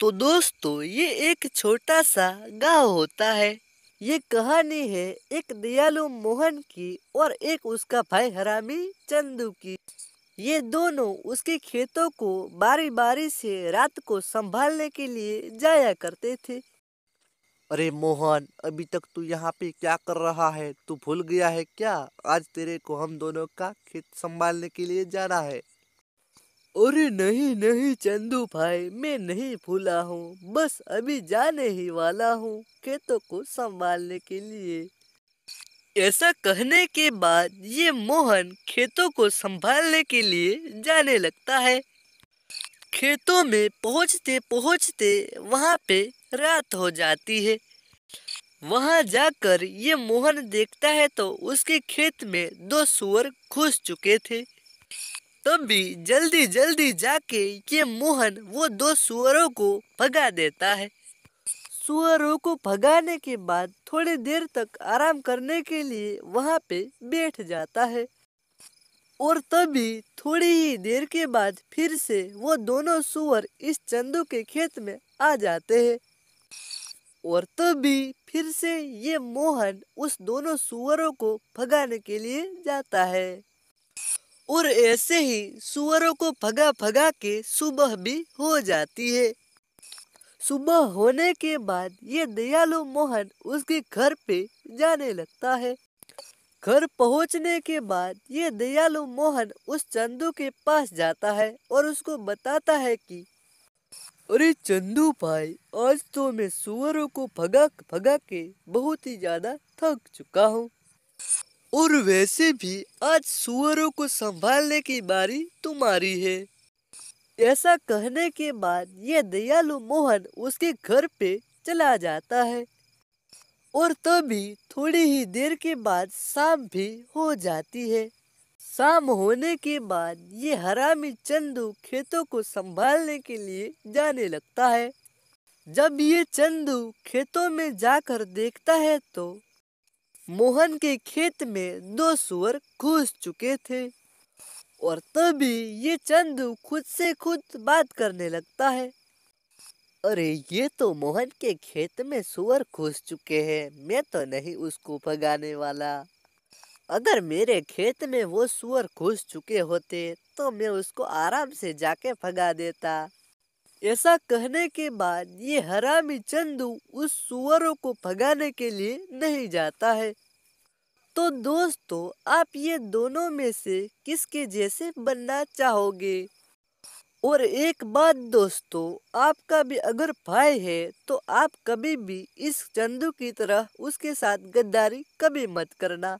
तो दोस्तों ये एक छोटा सा गांव होता है ये कहानी है एक दयालु मोहन की और एक उसका भाई हरामी चंदू की ये दोनों उसके खेतों को बारी बारी से रात को संभालने के लिए जाया करते थे अरे मोहन अभी तक तू यहाँ पे क्या कर रहा है तू भूल गया है क्या आज तेरे को हम दोनों का खेत संभालने के लिए जाना है अरे नहीं नहीं चंदू भाई मैं नहीं भूला हूँ बस अभी जाने ही वाला हूँ खेतों को संभालने के लिए ऐसा कहने के बाद ये मोहन खेतों को संभालने के लिए जाने लगता है खेतों में पहुँचते पहुँचते वहाँ पे रात हो जाती है वहाँ जाकर ये मोहन देखता है तो उसके खेत में दो सुअर घुस चुके थे तब भी जल्दी जल्दी जाके ये मोहन वो दो सुअरों को भगा देता है सुअरों को भगाने के बाद थोड़ी देर तक आराम करने के लिए वहाँ पे बैठ जाता है और तभी थोड़ी ही देर के बाद फिर से वो दोनों सुअर इस चंदू के खेत में आ जाते हैं और तभी फिर से ये मोहन उस दोनों सुअरों को भगाने के लिए जाता है और ऐसे ही सुअरों को भगा भगा के सुबह भी हो जाती है सुबह होने के बाद ये दयालु मोहन उसके घर पे जाने लगता है घर पहुंचने के बाद ये दयालु मोहन उस चंदू के पास जाता है और उसको बताता है कि अरे चंदू भाई आज तो मैं सुअरों को भगा भगा के बहुत ही ज़्यादा थक चुका हूँ और वैसे भी आज सुअरों को संभालने की बारी तुम्हारी है ऐसा कहने के बाद ये दयालु मोहन उसके घर पे चला जाता है और तभी थोड़ी ही देर के बाद शाम भी हो जाती है शाम होने के बाद ये हरामी चंदू खेतों को संभालने के लिए जाने लगता है जब ये चंदू खेतों में जाकर देखता है तो मोहन के खेत में दो सुअर घुस चुके थे और तभी ये चंदू खुद से खुद बात करने लगता है अरे ये तो मोहन के खेत में सुअर घुस चुके हैं मैं तो नहीं उसको भगाने वाला अगर मेरे खेत में वो सुअर घुस चुके होते तो मैं उसको आराम से जाके भगा देता ऐसा कहने के बाद ये हरामी चंदू उस सुअरों को भगाने के लिए नहीं जाता है तो दोस्तों आप ये दोनों में से किसके जैसे बनना चाहोगे और एक बात दोस्तों आपका भी अगर भाई है तो आप कभी भी इस चंदू की तरह उसके साथ गद्दारी कभी मत करना